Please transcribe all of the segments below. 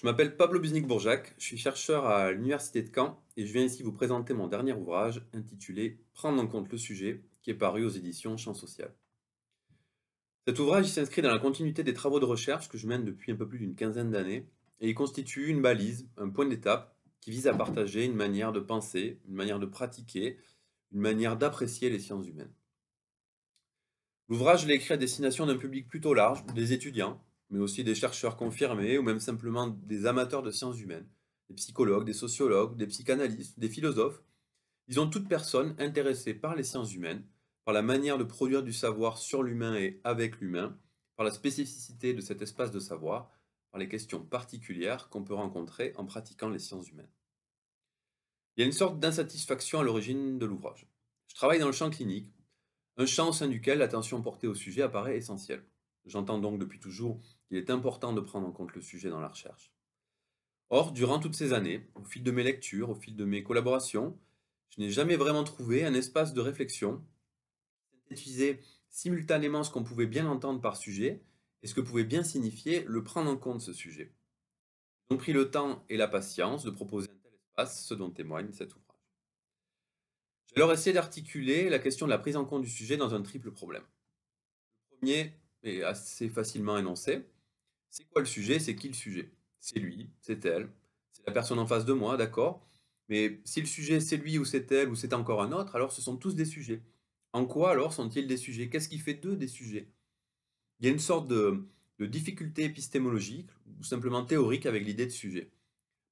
Je m'appelle Pablo Buznik-Bourjac, je suis chercheur à l'Université de Caen et je viens ici vous présenter mon dernier ouvrage intitulé Prendre en compte le sujet qui est paru aux éditions Champs Sociales. Cet ouvrage s'inscrit dans la continuité des travaux de recherche que je mène depuis un peu plus d'une quinzaine d'années et il constitue une balise, un point d'étape qui vise à partager une manière de penser, une manière de pratiquer, une manière d'apprécier les sciences humaines. L'ouvrage, est écrit à destination d'un public plutôt large, des étudiants, mais aussi des chercheurs confirmés ou même simplement des amateurs de sciences humaines, des psychologues, des sociologues, des psychanalystes, des philosophes, Ils ont toute personne intéressées par les sciences humaines, par la manière de produire du savoir sur l'humain et avec l'humain, par la spécificité de cet espace de savoir, par les questions particulières qu'on peut rencontrer en pratiquant les sciences humaines. Il y a une sorte d'insatisfaction à l'origine de l'ouvrage. Je travaille dans le champ clinique, un champ au sein duquel l'attention portée au sujet apparaît essentielle. J'entends donc depuis toujours il est important de prendre en compte le sujet dans la recherche. Or, durant toutes ces années, au fil de mes lectures, au fil de mes collaborations, je n'ai jamais vraiment trouvé un espace de réflexion synthétisé simultanément ce qu'on pouvait bien entendre par sujet et ce que pouvait bien signifier le prendre en compte ce sujet. J'ai donc pris le temps et la patience de proposer un tel espace, ce dont témoigne cet ouvrage. J'ai alors essayé d'articuler la question de la prise en compte du sujet dans un triple problème. Le premier est assez facilement énoncé, c'est quoi le sujet C'est qui le sujet C'est lui, c'est elle, c'est la personne en face de moi, d'accord Mais si le sujet c'est lui ou c'est elle ou c'est encore un autre, alors ce sont tous des sujets. En quoi alors sont-ils des sujets Qu'est-ce qui fait d'eux des sujets Il y a une sorte de, difficulté épistémologique ou simplement théorique avec l'idée de sujet.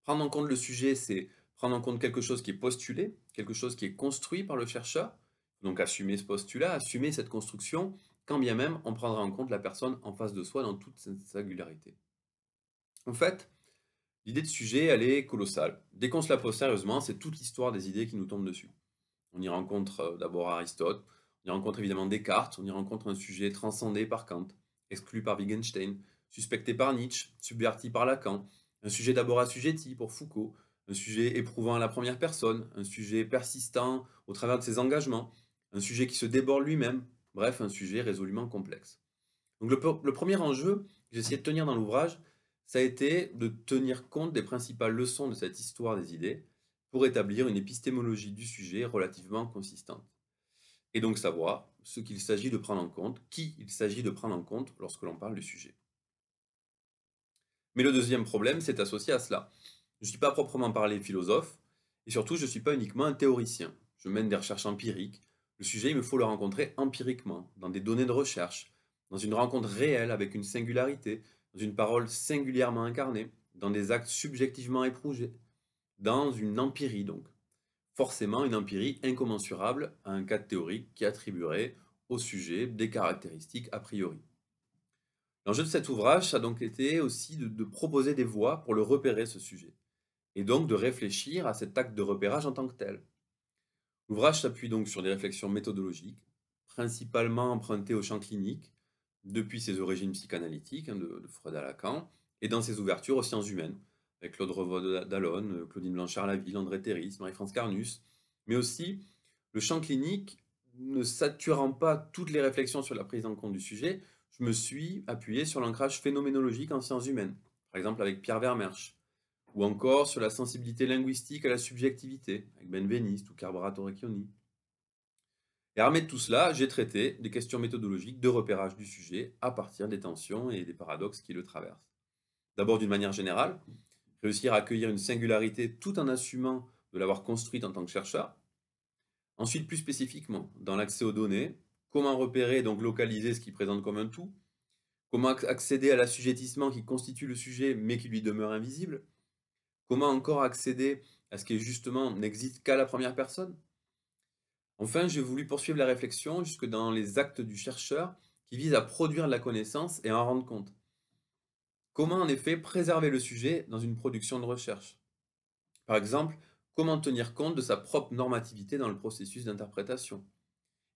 Prendre en compte le sujet, c'est prendre en compte quelque chose qui est postulé, quelque chose qui est construit par le chercheur, donc assumer ce postulat, assumer cette construction, quand bien même on prendra en compte la personne en face de soi dans toute sa singularité. En fait, l'idée de sujet, elle est colossale. Dès qu'on se la pose sérieusement, c'est toute l'histoire des idées qui nous tombent dessus. On y rencontre euh, d'abord Aristote, on y rencontre évidemment Descartes, on y rencontre un sujet transcendé par Kant, exclu par Wittgenstein, suspecté par Nietzsche, subverti par Lacan, un sujet d'abord assujetti pour Foucault, un sujet éprouvant à la première personne, un sujet persistant au travers de ses engagements, un sujet qui se déborde lui-même Bref, un sujet résolument complexe. Donc le, premier enjeu que j'ai essayé de tenir dans l'ouvrage, ça a été de tenir compte des principales leçons de cette histoire des idées pour établir une épistémologie du sujet relativement consistante. Et donc savoir ce qu'il s'agit de prendre en compte, qui il s'agit de prendre en compte lorsque l'on parle du sujet. Mais le deuxième problème, c'est associé à cela. Je ne suis pas proprement parlé philosophe, et surtout je ne suis pas uniquement un théoricien. Je mène des recherches empiriques, le sujet, il me faut le rencontrer empiriquement, dans des données de recherche, dans une rencontre réelle avec une singularité, dans une parole singulièrement incarnée, dans des actes subjectivement éprouvés, dans une empirie donc. Forcément une empirie incommensurable à un cadre théorique qui attribuerait au sujet des caractéristiques a priori. L'enjeu de cet ouvrage a donc été aussi de, proposer des voies pour le repérer ce sujet, et donc de réfléchir à cet acte de repérage en tant que tel, L'ouvrage s'appuie donc sur des réflexions méthodologiques, principalement empruntées au champ clinique, depuis ses origines psychanalytiques hein, de, Freud à Lacan, et dans ses ouvertures aux sciences humaines, avec Claude Revaud d'Allonne, Claudine Blanchard-Laville, André Théris, Marie-France Carnus, mais aussi le champ clinique ne saturant pas toutes les réflexions sur la prise en compte du sujet, je me suis appuyé sur l'ancrage phénoménologique en sciences humaines, par exemple avec Pierre Vermersch, ou encore sur la sensibilité linguistique à la subjectivité, avec Benveniste ou Carborato Recchioni. Et armé de tout cela, j'ai traité des questions méthodologiques de repérage du sujet à partir des tensions et des paradoxes qui le traversent. D'abord d'une manière générale, réussir à accueillir une singularité tout en assumant de l'avoir construite en tant que chercheur. Ensuite, plus spécifiquement, dans l'accès aux données, comment repérer et donc localiser ce qui présente comme un tout, comment accéder à l'assujettissement qui constitue le sujet mais qui lui demeure invisible, Comment encore accéder à ce qui justement n'existe qu'à la première personne Enfin, j'ai voulu poursuivre la réflexion jusque dans les actes du chercheur qui visent à produire de la connaissance et à en rendre compte. Comment en effet préserver le sujet dans une production de recherche Par exemple, comment tenir compte de sa propre normativité dans le processus d'interprétation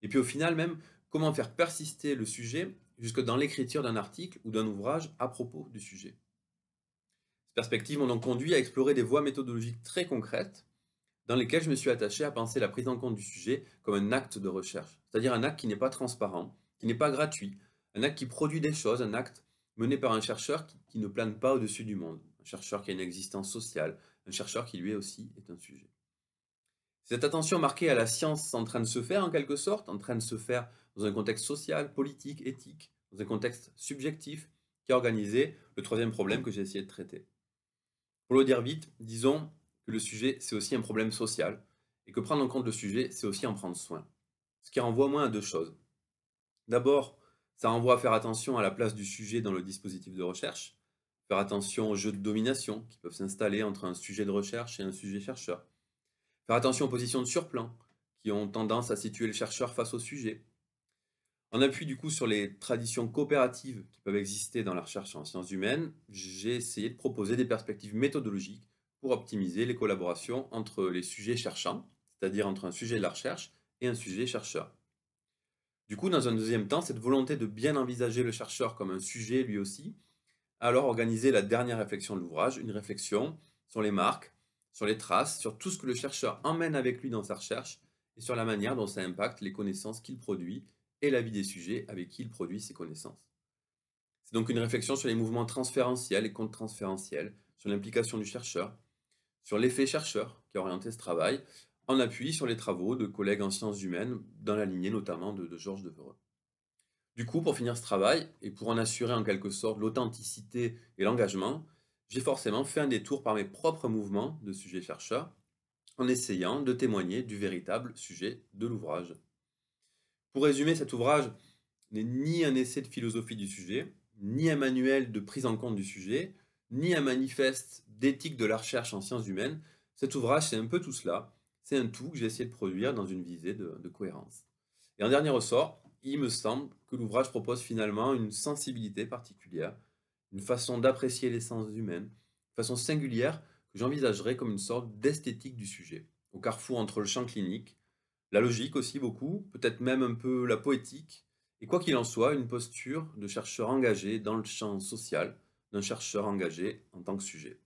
Et puis au final même, comment faire persister le sujet jusque dans l'écriture d'un article ou d'un ouvrage à propos du sujet ces perspectives m'ont donc conduit à explorer des voies méthodologiques très concrètes dans lesquelles je me suis attaché à penser la prise en compte du sujet comme un acte de recherche, c'est-à-dire un acte qui n'est pas transparent, qui n'est pas gratuit, un acte qui produit des choses, un acte mené par un chercheur qui, ne plane pas au-dessus du monde, un chercheur qui a une existence sociale, un chercheur qui lui aussi est un sujet. Cette attention marquée à la science en train de se faire en quelque sorte, en train de se faire dans un contexte social, politique, éthique, dans un contexte subjectif, qui a organisé le troisième problème que j'ai essayé de traiter. Pour le dire vite, disons que le sujet, c'est aussi un problème social, et que prendre en compte le sujet, c'est aussi en prendre soin. Ce qui renvoie moins à deux choses. D'abord, ça renvoie à faire attention à la place du sujet dans le dispositif de recherche, faire attention aux jeux de domination qui peuvent s'installer entre un sujet de recherche et un sujet chercheur, faire attention aux positions de surplan qui ont tendance à situer le chercheur face au sujet, en appui du coup sur les traditions coopératives qui peuvent exister dans la recherche en sciences humaines, j'ai essayé de proposer des perspectives méthodologiques pour optimiser les collaborations entre les sujets cherchants, c'est-à-dire entre un sujet de la recherche et un sujet chercheur. Du coup, dans un deuxième temps, cette volonté de bien envisager le chercheur comme un sujet lui aussi, a alors organisé la dernière réflexion de l'ouvrage, une réflexion sur les marques, sur les traces, sur tout ce que le chercheur emmène avec lui dans sa recherche et sur la manière dont ça impacte les connaissances qu'il produit et l'avis des sujets avec qui il produit ses connaissances. C'est donc une réflexion sur les mouvements transférentiels et contre-transférentiels, sur l'implication du chercheur, sur l'effet chercheur qui a orienté ce travail, en appui sur les travaux de collègues en sciences humaines, dans la lignée notamment de, de Georges Devereux. Du coup, pour finir ce travail, et pour en assurer en quelque sorte l'authenticité et l'engagement, j'ai forcément fait un détour par mes propres mouvements de sujets chercheurs, en essayant de témoigner du véritable sujet de l'ouvrage. Pour résumer, cet ouvrage n'est ni un essai de philosophie du sujet, ni un manuel de prise en compte du sujet, ni un manifeste d'éthique de la recherche en sciences humaines. Cet ouvrage, c'est un peu tout cela. C'est un tout que j'ai essayé de produire dans une visée de, cohérence. Et en dernier ressort, il me semble que l'ouvrage propose finalement une sensibilité particulière, une façon d'apprécier l'essence humaine, une façon singulière que j'envisagerais comme une sorte d'esthétique du sujet, au carrefour entre le champ clinique, la logique aussi beaucoup, peut-être même un peu la poétique, et quoi qu'il en soit, une posture de chercheur engagé dans le champ social, d'un chercheur engagé en tant que sujet.